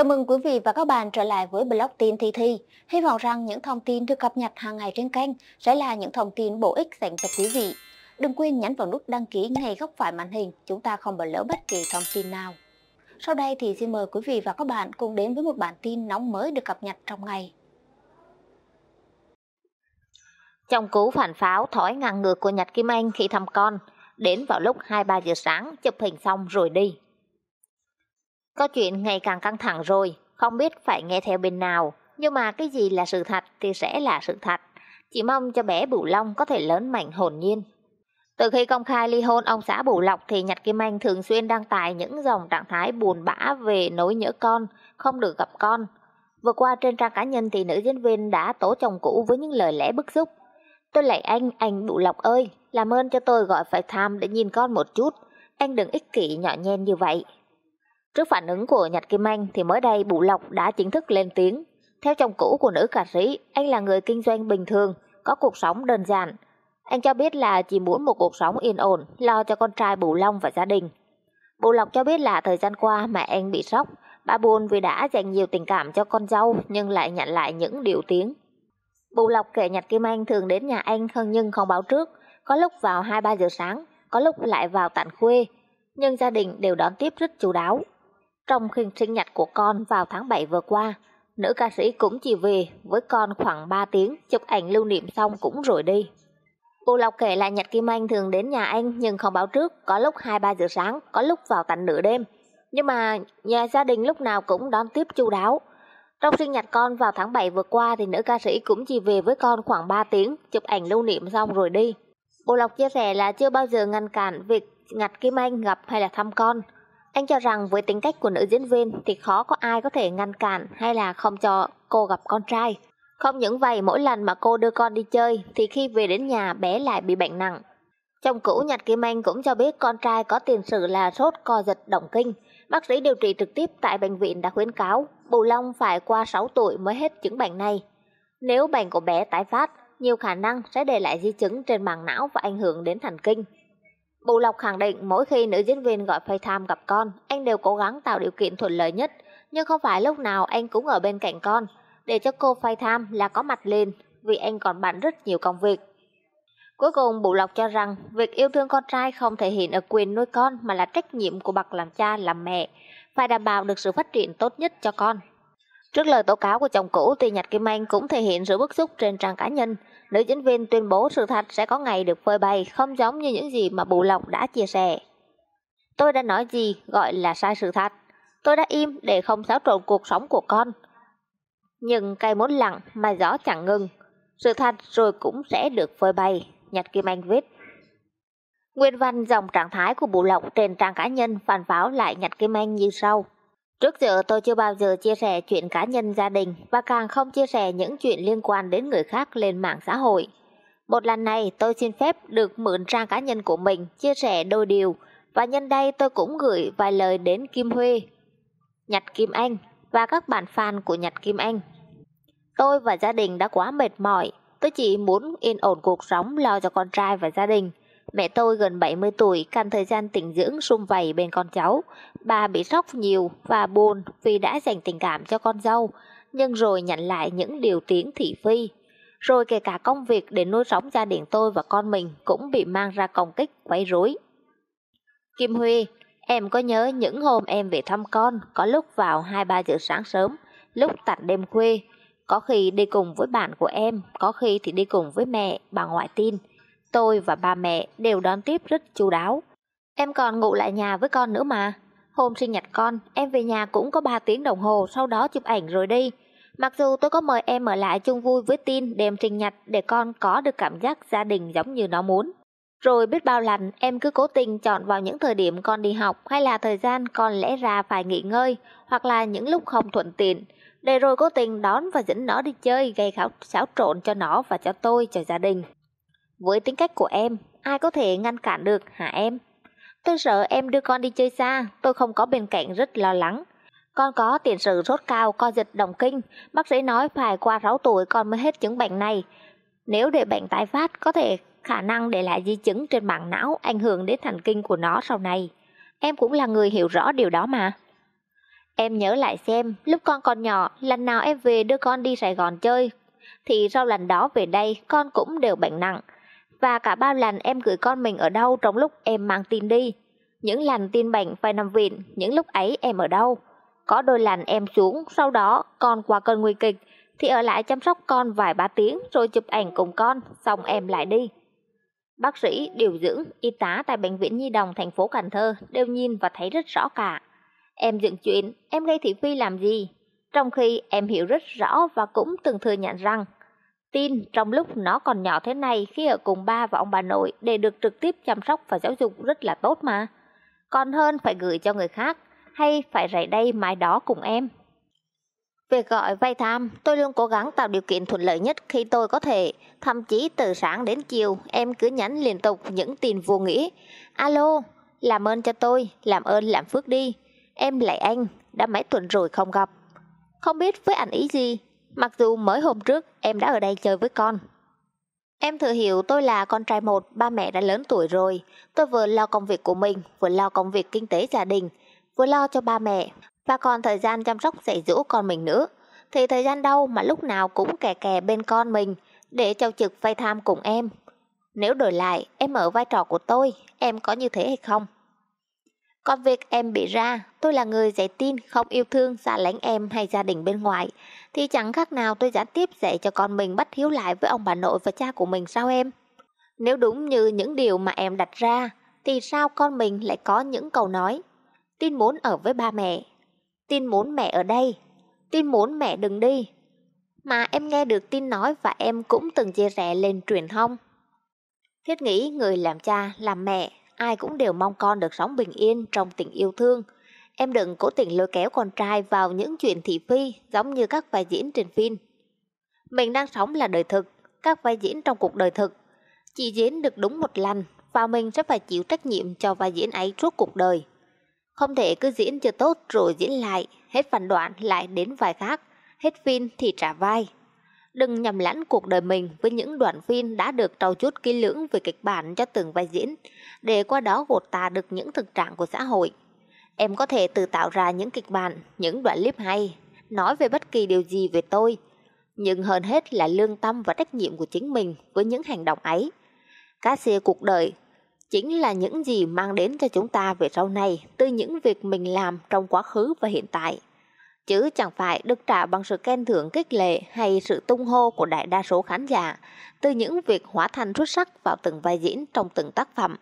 Chào mừng quý vị và các bạn trở lại với blog tin Thi Thi. Hy vọng rằng những thông tin được cập nhật hàng ngày trên kênh sẽ là những thông tin bổ ích dành cho quý vị. Đừng quên nhấn vào nút đăng ký ngay góc phải màn hình, chúng ta không bỏ lỡ bất kỳ thông tin nào. Sau đây thì xin mời quý vị và các bạn cùng đến với một bản tin nóng mới được cập nhật trong ngày. Trong cú phản pháo thói ngang ngược của Nhật Kim Anh khi thăm con, đến vào lúc 2-3 giờ sáng chụp hình xong rồi đi. Có chuyện ngày càng căng thẳng rồi, không biết phải nghe theo bên nào, nhưng mà cái gì là sự thật thì sẽ là sự thật. Chỉ mong cho bé Bửu Long có thể lớn mạnh hồn nhiên. Từ khi công khai ly hôn ông xã Bửu Lộc thì Nhật Kim Anh thường xuyên đăng tải những dòng trạng thái buồn bã về nỗi nhớ con, không được gặp con. Vừa qua trên trang cá nhân thì nữ diễn viên đã tố chồng cũ với những lời lẽ bức xúc. Tôi lạy anh, anh Bửu Lộc ơi, làm ơn cho tôi gọi phải tham để nhìn con một chút. Anh đừng ích kỷ nhỏ nhen như vậy, Trước phản ứng của Nhật Kim Anh thì mới đây Bụ Lộc đã chính thức lên tiếng. Theo chồng cũ của nữ cà sĩ, anh là người kinh doanh bình thường, có cuộc sống đơn giản. Anh cho biết là chỉ muốn một cuộc sống yên ổn, lo cho con trai Bù Long và gia đình. Bù Lộc cho biết là thời gian qua mẹ anh bị sốc, bà buồn vì đã dành nhiều tình cảm cho con dâu nhưng lại nhận lại những điều tiếng. Bù Lộc kể Nhật Kim Anh thường đến nhà anh hơn nhưng không báo trước, có lúc vào 2-3 giờ sáng, có lúc lại vào tận khuya, nhưng gia đình đều đón tiếp rất chú đáo. Trong khi sinh nhật của con vào tháng 7 vừa qua, nữ ca sĩ cũng chỉ về với con khoảng 3 tiếng, chụp ảnh lưu niệm xong cũng rồi đi. Cô Lộc kể là Nhật Kim Anh thường đến nhà anh nhưng không báo trước, có lúc 2-3 giờ sáng, có lúc vào tận nửa đêm. Nhưng mà nhà gia đình lúc nào cũng đón tiếp chu đáo. Trong sinh nhật con vào tháng 7 vừa qua thì nữ ca sĩ cũng chỉ về với con khoảng 3 tiếng, chụp ảnh lưu niệm xong rồi đi. Cô Lộc chia sẻ là chưa bao giờ ngăn cản việc Nhật Kim Anh gặp hay là thăm con. Anh cho rằng với tính cách của nữ diễn viên thì khó có ai có thể ngăn cản hay là không cho cô gặp con trai. Không những vậy, mỗi lần mà cô đưa con đi chơi thì khi về đến nhà bé lại bị bệnh nặng. Chồng cũ Nhật Kim Anh cũng cho biết con trai có tiền sử là sốt co giật động kinh. Bác sĩ điều trị trực tiếp tại bệnh viện đã khuyến cáo Bù Long phải qua 6 tuổi mới hết chứng bệnh này. Nếu bệnh của bé tái phát, nhiều khả năng sẽ để lại di chứng trên màng não và ảnh hưởng đến thần kinh. Bù Lộc khẳng định mỗi khi nữ diễn viên gọi FaceTime gặp con, anh đều cố gắng tạo điều kiện thuận lợi nhất, nhưng không phải lúc nào anh cũng ở bên cạnh con, để cho cô FaceTime là có mặt lên, vì anh còn bận rất nhiều công việc. Cuối cùng Bù Lộc cho rằng việc yêu thương con trai không thể hiện ở quyền nuôi con mà là trách nhiệm của bậc làm cha làm mẹ, phải đảm bảo được sự phát triển tốt nhất cho con. Trước lời tố cáo của chồng cũ, Tiền Nhật Kim Anh cũng thể hiện sự bức xúc trên trang cá nhân. Nữ diễn viên tuyên bố sự thật sẽ có ngày được phơi bày, không giống như những gì mà Bù Lộc đã chia sẻ. Tôi đã nói gì gọi là sai sự thật. Tôi đã im để không xáo trộn cuộc sống của con. Nhưng cây muốn lặng mà gió chẳng ngừng. Sự thật rồi cũng sẽ được phơi bày, Nhật Kim Anh viết. Nguyên văn dòng trạng thái của Bù Lộc trên trang cá nhân phản pháo lại Nhật Kim Anh như sau. Trước giờ tôi chưa bao giờ chia sẻ chuyện cá nhân gia đình và càng không chia sẻ những chuyện liên quan đến người khác lên mạng xã hội. Một lần này tôi xin phép được mượn trang cá nhân của mình chia sẻ đôi điều và nhân đây tôi cũng gửi vài lời đến Kim Huê, Nhật Kim Anh và các bạn fan của Nhật Kim Anh. Tôi và gia đình đã quá mệt mỏi, tôi chỉ muốn yên ổn cuộc sống lo cho con trai và gia đình. Mẹ tôi gần 70 tuổi, cần thời gian tỉnh dưỡng sung vầy bên con cháu. Bà bị sốc nhiều và buồn vì đã dành tình cảm cho con dâu, nhưng rồi nhận lại những điều tiếng thị phi. Rồi kể cả công việc để nuôi sống gia đình tôi và con mình cũng bị mang ra công kích, quấy rối. Kim Huy, em có nhớ những hôm em về thăm con, có lúc vào 2-3 giờ sáng sớm, lúc tặng đêm khuya, có khi đi cùng với bạn của em, có khi thì đi cùng với mẹ, bà ngoại tin – Tôi và ba mẹ đều đón tiếp rất chu đáo. Em còn ngủ lại nhà với con nữa mà. Hôm sinh nhật con, em về nhà cũng có 3 tiếng đồng hồ sau đó chụp ảnh rồi đi. Mặc dù tôi có mời em ở lại chung vui với tin đêm sinh nhật để con có được cảm giác gia đình giống như nó muốn. Rồi biết bao lần em cứ cố tình chọn vào những thời điểm con đi học hay là thời gian con lẽ ra phải nghỉ ngơi hoặc là những lúc không thuận tiện. Để rồi cố tình đón và dẫn nó đi chơi gây khảo xáo trộn cho nó và cho tôi, cho gia đình. Với tính cách của em, ai có thể ngăn cản được hả em? tôi sợ em đưa con đi chơi xa, tôi không có bên cạnh rất lo lắng. Con có tiền sử rốt cao, co giật đồng kinh, bác sĩ nói phải qua 6 tuổi con mới hết chứng bệnh này. Nếu để bệnh tái phát, có thể khả năng để lại di chứng trên mạng não ảnh hưởng đến thần kinh của nó sau này. Em cũng là người hiểu rõ điều đó mà. Em nhớ lại xem, lúc con còn nhỏ, lần nào em về đưa con đi Sài Gòn chơi, thì sau lần đó về đây con cũng đều bệnh nặng, và cả bao lần em gửi con mình ở đâu trong lúc em mang tin đi. Những lần tin bệnh phải nằm viện, những lúc ấy em ở đâu. Có đôi lần em xuống, sau đó con qua cơn nguy kịch, thì ở lại chăm sóc con vài ba tiếng rồi chụp ảnh cùng con, xong em lại đi. Bác sĩ, điều dưỡng, y tá tại Bệnh viện Nhi Đồng thành phố Cần Thơ đều nhìn và thấy rất rõ cả. Em dựng chuyện, em gây thị phi làm gì? Trong khi em hiểu rất rõ và cũng từng thừa nhận rằng tin trong lúc nó còn nhỏ thế này khi ở cùng ba và ông bà nội để được trực tiếp chăm sóc và giáo dục rất là tốt mà. Còn hơn phải gửi cho người khác hay phải rải đây mai đó cùng em. về gọi vay tham, tôi luôn cố gắng tạo điều kiện thuận lợi nhất khi tôi có thể. Thậm chí từ sáng đến chiều, em cứ nhắn liên tục những tin vô nghĩa. Alo, làm ơn cho tôi, làm ơn làm phước đi. Em lại anh, đã mấy tuần rồi không gặp. Không biết với ảnh ý gì Mặc dù mới hôm trước em đã ở đây chơi với con. Em thừa hiểu tôi là con trai một, ba mẹ đã lớn tuổi rồi. Tôi vừa lo công việc của mình, vừa lo công việc kinh tế gia đình, vừa lo cho ba mẹ, và còn thời gian chăm sóc dạy dỗ con mình nữa. Thì thời gian đâu mà lúc nào cũng kè kè bên con mình, để trao trực vay tham cùng em. Nếu đổi lại, em ở vai trò của tôi, em có như thế hay không? Còn việc em bị ra, tôi là người dễ tin, không yêu thương, xa lánh em hay gia đình bên ngoài, thì chẳng khác nào tôi gián tiếp dạy cho con mình bắt hiếu lại với ông bà nội và cha của mình sao em? Nếu đúng như những điều mà em đặt ra, thì sao con mình lại có những câu nói? Tin muốn ở với ba mẹ, tin muốn mẹ ở đây, tin muốn mẹ đừng đi. Mà em nghe được tin nói và em cũng từng chia sẻ lên truyền thông. Thiết nghĩ người làm cha, làm mẹ ai cũng đều mong con được sống bình yên trong tình yêu thương. Em đừng cố tình lôi kéo con trai vào những chuyện thị phi giống như các vai diễn trên phim. Mình đang sống là đời thực, các vai diễn trong cuộc đời thực. Chỉ diễn được đúng một lần và mình sẽ phải chịu trách nhiệm cho vai diễn ấy suốt cuộc đời. Không thể cứ diễn chưa tốt rồi diễn lại, hết phần đoạn lại đến vai khác, hết phim thì trả vai đừng nhầm lẫn cuộc đời mình với những đoạn phim đã được trau chuốt kỹ lưỡng về kịch bản cho từng vai diễn, để qua đó gột tả được những thực trạng của xã hội. Em có thể tự tạo ra những kịch bản, những đoạn clip hay, nói về bất kỳ điều gì về tôi, nhưng hơn hết là lương tâm và trách nhiệm của chính mình với những hành động ấy. Cá xe cuộc đời chính là những gì mang đến cho chúng ta về sau này từ những việc mình làm trong quá khứ và hiện tại chứ chẳng phải được trả bằng sự khen thưởng kích lệ hay sự tung hô của đại đa số khán giả từ những việc hóa thành xuất sắc vào từng vai diễn trong từng tác phẩm.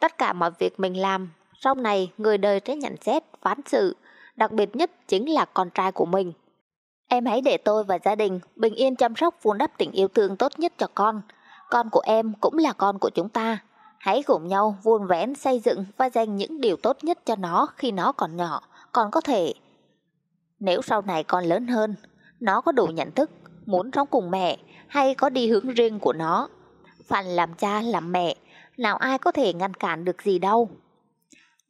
Tất cả mọi việc mình làm, sau này người đời sẽ nhận xét, phán xử, đặc biệt nhất chính là con trai của mình. Em hãy để tôi và gia đình bình yên chăm sóc vun đắp tình yêu thương tốt nhất cho con. Con của em cũng là con của chúng ta. Hãy cùng nhau vun vén xây dựng và dành những điều tốt nhất cho nó khi nó còn nhỏ, còn có thể nếu sau này con lớn hơn, nó có đủ nhận thức, muốn sống cùng mẹ hay có đi hướng riêng của nó. Phần làm cha làm mẹ, nào ai có thể ngăn cản được gì đâu.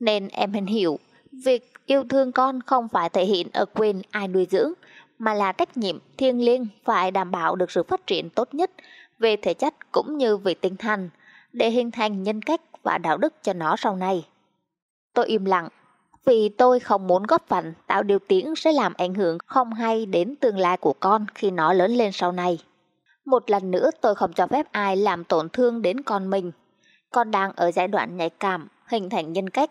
Nên em hình hiểu, việc yêu thương con không phải thể hiện ở quên ai nuôi dưỡng, mà là trách nhiệm thiêng liêng phải đảm bảo được sự phát triển tốt nhất về thể chất cũng như về tinh thần để hình thành nhân cách và đạo đức cho nó sau này. Tôi im lặng, vì tôi không muốn góp phần tạo điều tiếng sẽ làm ảnh hưởng không hay đến tương lai của con khi nó lớn lên sau này. Một lần nữa tôi không cho phép ai làm tổn thương đến con mình. Con đang ở giai đoạn nhạy cảm, hình thành nhân cách,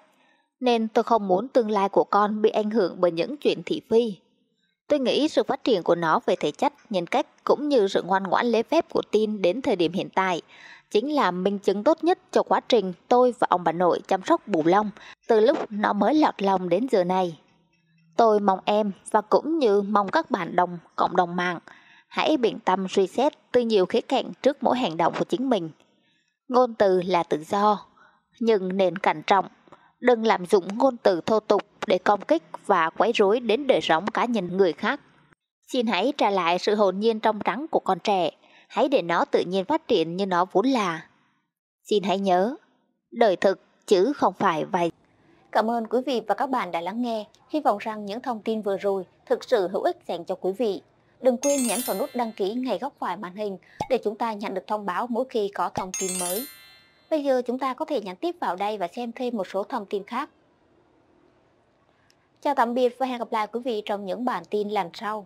nên tôi không muốn tương lai của con bị ảnh hưởng bởi những chuyện thị phi. Tôi nghĩ sự phát triển của nó về thể chất, nhân cách cũng như sự ngoan ngoãn lễ phép của tin đến thời điểm hiện tại chính là minh chứng tốt nhất cho quá trình tôi và ông bà nội chăm sóc Bù Long từ lúc nó mới lọt lòng đến giờ này. Tôi mong em và cũng như mong các bạn đồng, cộng đồng mạng hãy biện tâm suy xét từ nhiều khía cạnh trước mỗi hành động của chính mình. Ngôn từ là tự do, nhưng nên cẩn trọng, đừng làm dụng ngôn từ thô tục để công kích và quấy rối đến đời sống cá nhân người khác. Xin hãy trả lại sự hồn nhiên trong trắng của con trẻ, hãy để nó tự nhiên phát triển như nó vốn là. Xin hãy nhớ, đời thực chứ không phải vài Cảm ơn quý vị và các bạn đã lắng nghe. Hy vọng rằng những thông tin vừa rồi thực sự hữu ích dành cho quý vị. Đừng quên nhấn vào nút đăng ký ngay góc phải màn hình để chúng ta nhận được thông báo mỗi khi có thông tin mới. Bây giờ chúng ta có thể nhắn tiếp vào đây và xem thêm một số thông tin khác. Chào tạm biệt và hẹn gặp lại quý vị trong những bản tin lần sau.